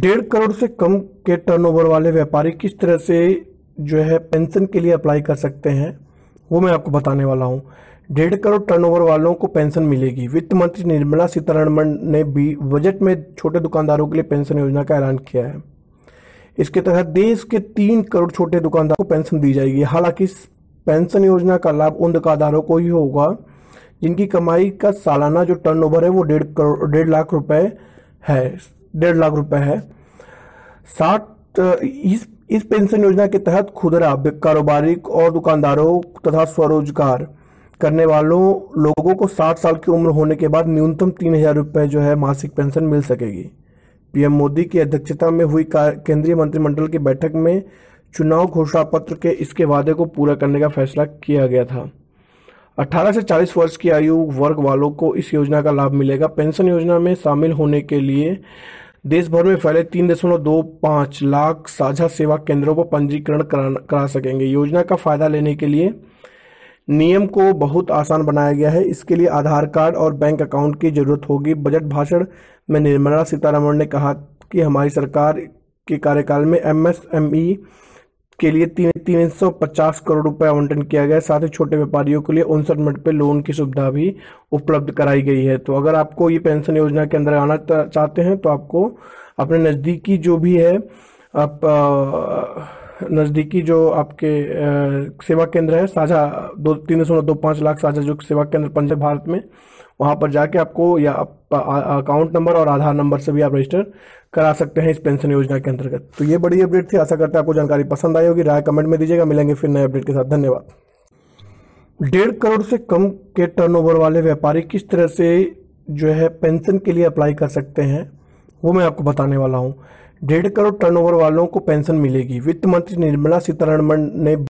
डेढ़ करोड़ से कम के टर्नओवर वाले व्यापारी किस तरह से जो है पेंशन के लिए अप्लाई कर सकते हैं वो मैं आपको बताने वाला हूँ डेढ़ करोड़ टर्नओवर वालों को पेंशन मिलेगी वित्त मंत्री निर्मला सीतारमण ने भी बजट में छोटे दुकानदारों के लिए पेंशन योजना का ऐलान किया है इसके तहत देश के तीन करोड़ छोटे दुकानदारों को पेंशन दी जाएगी हालांकि पेंशन योजना का लाभ उन दुकानदारों को ही होगा जिनकी कमाई का सालाना जो टर्नओवर है वो डेढ़ करोड़ डेढ़ लाख रुपए है डेढ़ लाख रुपए है साठ इस इस पेंशन योजना के तहत खुदरा कारोबारी और दुकानदारों तथा स्वरोजगार करने वालों लोगों को 60 साल की उम्र होने के बाद न्यूनतम तीन हजार रुपये जो है मासिक पेंशन मिल सकेगी पीएम मोदी की अध्यक्षता में हुई केंद्रीय मंत्रिमंडल की बैठक में चुनाव घोषणा पत्र के इसके वादे को पूरा करने का फैसला किया गया था 18 से 40 वर्ष की आयु वर्ग वालों को इस योजना का लाभ मिलेगा पेंशन योजना में शामिल होने के लिए देश भर में फैले तीन दशमलव दो पाँच लाख साझा सेवा केंद्रों पर पंजीकरण करा सकेंगे योजना का फायदा लेने के लिए नियम को बहुत आसान बनाया गया है इसके लिए आधार कार्ड और बैंक अकाउंट की जरूरत होगी बजट भाषण में निर्मला सीतारमण ने कहा कि हमारी सरकार के कार्यकाल में एमएसएमई के लिए तीन तीन सौ पचास करोड़ रुपए आवंटन किया गया साथ ही छोटे व्यापारियों के लिए उनसठ मिनट पे लोन की सुविधा भी उपलब्ध कराई गई है तो अगर आपको ये पेंशन योजना के अंदर आना चाहते हैं तो आपको अपने नज़दीकी जो भी है आप नज़दीकी जो आपके सेवा केंद्र है साझा दो तीन दशमलव दो पाँच लाख साझा जो सेवा केंद्र पंजाब भारत में वहाँ पर जाके आपको या अकाउंट नंबर और आधार नंबर से भी आप रजिस्टर करा सकते हैं इस पेंशन योजना के अंतर्गत तो ये बड़ी अपडेट थी आशा करते हैं आपको जानकारी पसंद आई होगी राय कमेंट में दीजिएगा मिलेंगे फिर नए अपडेट के साथ धन्यवाद डेढ़ करोड़ से कम के टर्नओवर वाले व्यापारी किस तरह से जो है पेंशन के लिए अप्लाई कर सकते हैं वो मैं आपको बताने वाला हूँ डेढ़ करोड़ टर्नओवर वालों को पेंशन मिलेगी वित्त मंत्री निर्मला सीतारमण ने